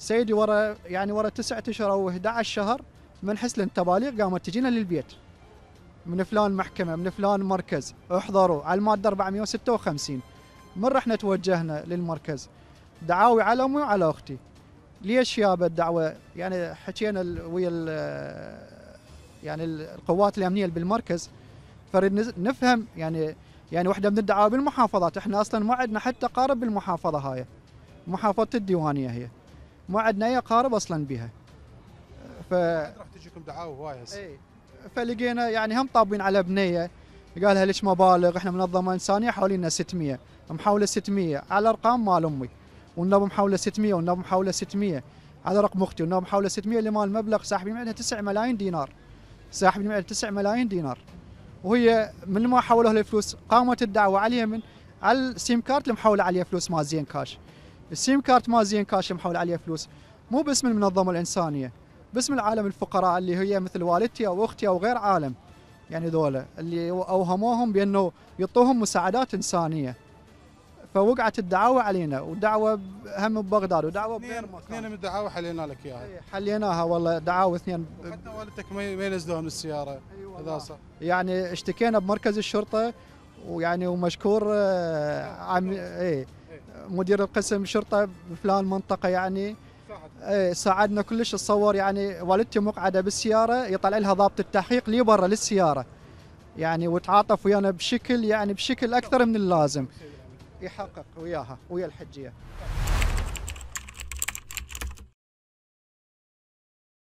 سيدي ورا يعني ورا تسعة اشهر او 11 شهر من حسن التباليغ قامت تجينا للبيت من فلان محكمه من فلان مركز احضروا على الماده 456 من رحنا توجهنا للمركز دعاوي على امي وعلى اختي ليش يا الدعوه يعني حكينا ويا يعني القوات الامنيه اللي بالمركز فريد نفهم يعني يعني واحده من الدعاوى بالمحافظات احنا اصلا ما عندنا حتى قارب بالمحافظه هاي محافظه الديوانيه هي ما عندنا اي اقارب اصلا بها ف راح تجيكم دعاوى هواي اي فلقينا يعني هم طابين على بنيه قالها ليش مبالغ احنا منظمه انسانيه حوالينا 600 محاوله 600 على ارقام مال امي والنبو محاوله 600 والنبو محاوله 600 على رقم اختي والنبو محاوله 600 اللي مال مبلغ ساحبين منها 9 ملايين دينار ساحبين منها 9 ملايين دينار وهي من ما حولوها الفلوس قامت الدعوه عليها من على السيم كارت اللي محوله عليها فلوس مال زين كاش السيم كارت ما زين كاشم حول عليه فلوس مو باسم المنظمه الانسانيه باسم العالم الفقراء اللي هي مثل والدتي او اختي او غير عالم يعني ذولا اللي اوهموهم بانه يعطوهم مساعدات انسانيه فوقعت الدعاوى علينا ودعوه هم ببغداد ودعوه بين مكان اثنين من الدعاوى حلينا لك اياها إيه، حليناها والله دعاوى اثنين حتى والدتك ما ينزلوها من السياره اذا صح يعني اشتكينا بمركز الشرطه ويعني ومشكور آه، عم ايه مدير القسم شرطه بفلان منطقه يعني إيه، ساعدنا كلش اتصور يعني والدتي مقعده بالسياره يطلع لها ضابط التحقيق لي برا للسياره يعني وتعاطف ويانا بشكل يعني بشكل اكثر من اللازم يحقق وياها ويا الحجيه